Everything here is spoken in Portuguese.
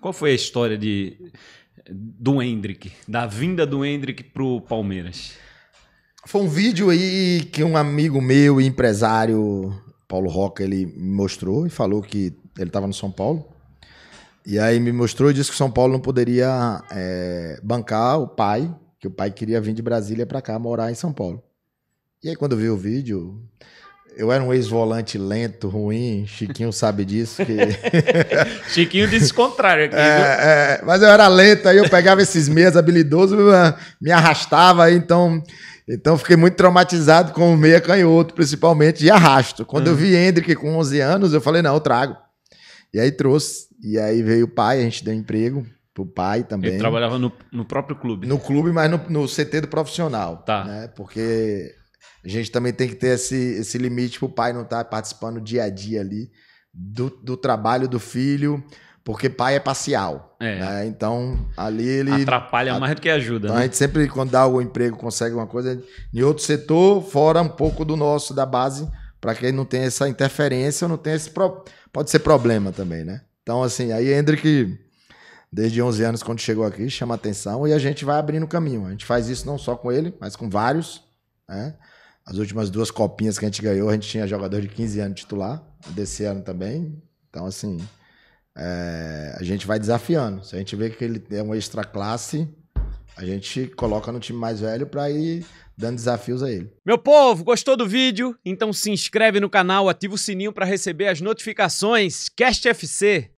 Qual foi a história de, do Hendrick, da vinda do Hendrick o Palmeiras? Foi um vídeo aí que um amigo meu empresário, Paulo Roca, ele me mostrou e falou que ele estava no São Paulo. E aí me mostrou e disse que São Paulo não poderia é, bancar o pai, que o pai queria vir de Brasília para cá morar em São Paulo. E aí quando eu vi o vídeo, eu era um ex-volante lento, ruim, Chiquinho sabe disso. Que... Chiquinho disse o contrário aqui. É, é, mas eu era lento, aí eu pegava esses meias habilidosos, me arrastava, então, então fiquei muito traumatizado com o meia canhoto, principalmente, e arrasto. Quando eu hum. vi Hendrick com 11 anos, eu falei, não, eu trago. E aí trouxe, e aí veio o pai, a gente deu emprego, pro pai também. Ele trabalhava no, no próprio clube. No clube, mas no, no CT do profissional. Tá. Né? Porque a gente também tem que ter esse, esse limite para o pai não estar tá participando dia a dia ali do, do trabalho do filho, porque pai é parcial. É. Né? Então, ali ele. Atrapalha a, mais do que ajuda. Então, né? a gente sempre, quando dá algum emprego, consegue uma coisa em outro setor, fora um pouco do nosso, da base, para que não tenha essa interferência, não tenha esse. Pro... Pode ser problema também, né? Então, assim, aí Hendrick desde 11 anos quando chegou aqui, chama atenção e a gente vai abrindo o caminho. A gente faz isso não só com ele, mas com vários. Né? As últimas duas copinhas que a gente ganhou, a gente tinha jogador de 15 anos titular, desse ano também. Então, assim, é, a gente vai desafiando. Se a gente vê que ele é uma extra classe, a gente coloca no time mais velho para ir dando desafios a ele. Meu povo, gostou do vídeo? Então se inscreve no canal, ativa o sininho para receber as notificações. Cast FC